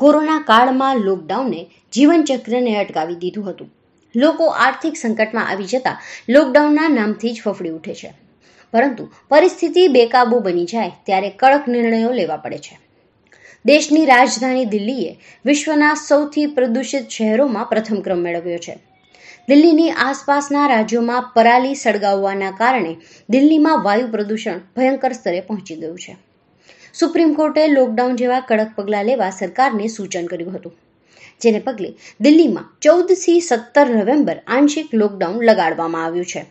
corona કાળમાં લોકડાઉને જીવનચક્રને અટકાવી દીધું હતું લોકો આર્થિક સંકટમાં આવી જતા લોકડાઉનના નામથી જ ફફડી ઉઠે છે પરંતુ પરિસ્થિતિ બેકાબુ બની જાય ત્યારે કડક નિર્ણયો લેવા પડે છે દેશની રાજધાની દિલ્હીએ વિશ્વના સૌથી પ્રદૂષિત શહેરોમાં પ્રથમ ક્રમ મેળવ્યો છે દિલ્હીની આસપાસના રાજ્યોમાં પરાલી સળગાવવાના કારણે દિલ્હીમાં વાયુ પ્રદૂષણ ભયંકર સ્તરે પહોંચી ગયું છે સુપ્રીમ કોર્ટે લોકડાઉન જેવા કડક પગલાં લેવા સરકારને સૂચન કર્યું હતું જેને પગલે દિલ્હીમાં ચૌદથી સત્તર નવેમ્બર આંશિક લોકડાઉન લગાડવામાં આવ્યું છે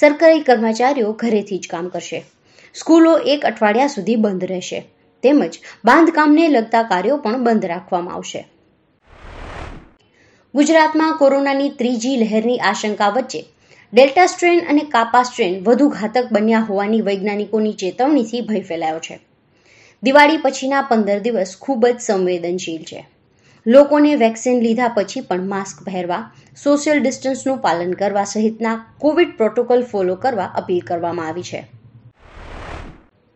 સરકારી કર્મચારીઓ ઘરેથી જ કામ કરશે સ્કૂલો એક અઠવાડિયા સુધી બંધ રહેશે તેમજ બાંધકામને લગતા કાર્યો પણ બંધ રાખવામાં આવશે ગુજરાતમાં કોરોનાની ત્રીજી લહેરની આશંકા વચ્ચે ડેલ્ટા સ્ટ્રેન અને કાપા સ્ટ્રેન વધુ ઘાતક બન્યા હોવાની વૈજ્ઞાનિકોની ચેતવણીથી ભય ફેલાયો છે દિવાળી પછીના પંદર દિવસ ખૂબ જ સંવેદનશીલ છે લોકોને વેક્સિન લીધા પછી પણ માસ્ક પહેરવા સોશિયલ ડિસ્ટન્સનું પાલન કરવા સહિતના કોવિડ પ્રોટોકોલ ફોલો કરવા અપીલ કરવામાં આવી છે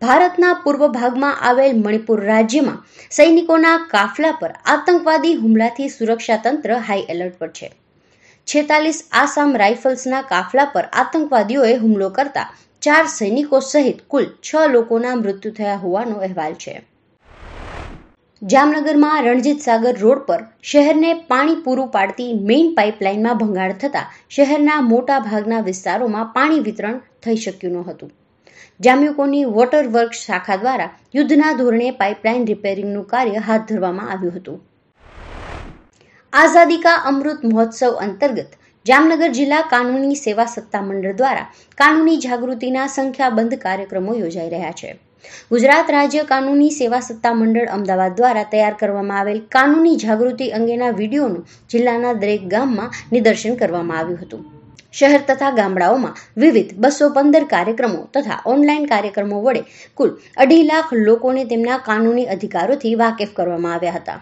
ભારતના પૂર્વ ભાગમાં આવેલ મણિપુર રાજ્યમાં સૈનિકોના કાફલા પર આતંકવાદી હુમલાથી સુરક્ષા તંત્ર હાઈ એલર્ટ પર છે છેતાલીસ આસામ રાઇફલ્સના કાફલા પર આતંકવાદીઓએ હુમલો કરતા ચાર સૈનિકો સહિત કુલ છ લોકોના મૃત્યુ થયા હોવાનો અહેવાલ છે જામનગરમાં રણજીત સાગર રોડ પર શહેરને પાણી પૂરું પાડતી મેઇન પાઇપલાઇનમાં ભંગાણ થતાં શહેરના મોટા ભાગના વિસ્તારોમાં પાણી વિતરણ થઈ શક્યું ન હતું જામ્યુકોની વોટર વર્ક શાખા દ્વારા યુદ્ધના ધોરણે પાઇપલાઇન રિપેરિંગનું કાર્ય હાથ ધરવામાં આવ્યું હતું આઝાદી કા અમૃત મહોત્સવ અંતર્ગત જામનગર જિલ્લા કાનૂની સેવા સત્તા મંડળ દ્વારા કાનૂની જાગૃતિના સંખ્યાબંધ કાર્યક્રમો યોજાઈ રહ્યા છે ગુજરાત રાજ્ય કાનૂની સેવા સત્તા મંડળ અમદાવાદ દ્વારા તૈયાર કરવામાં આવેલ કાનૂની જાગૃતિ અંગેના વિડીયોનું જિલ્લાના દરેક ગામમાં નિદર્શન કરવામાં આવ્યું હતું શહેર તથા ગામડાઓમાં વિવિધ બસો પંદર કાર્યક્રમો તથા ઓનલાઈન કાર્યક્રમો વડે કુલ અઢી લાખ લોકોને તેમના કાનૂની અધિકારોથી વાકેફ કરવામાં આવ્યા હતા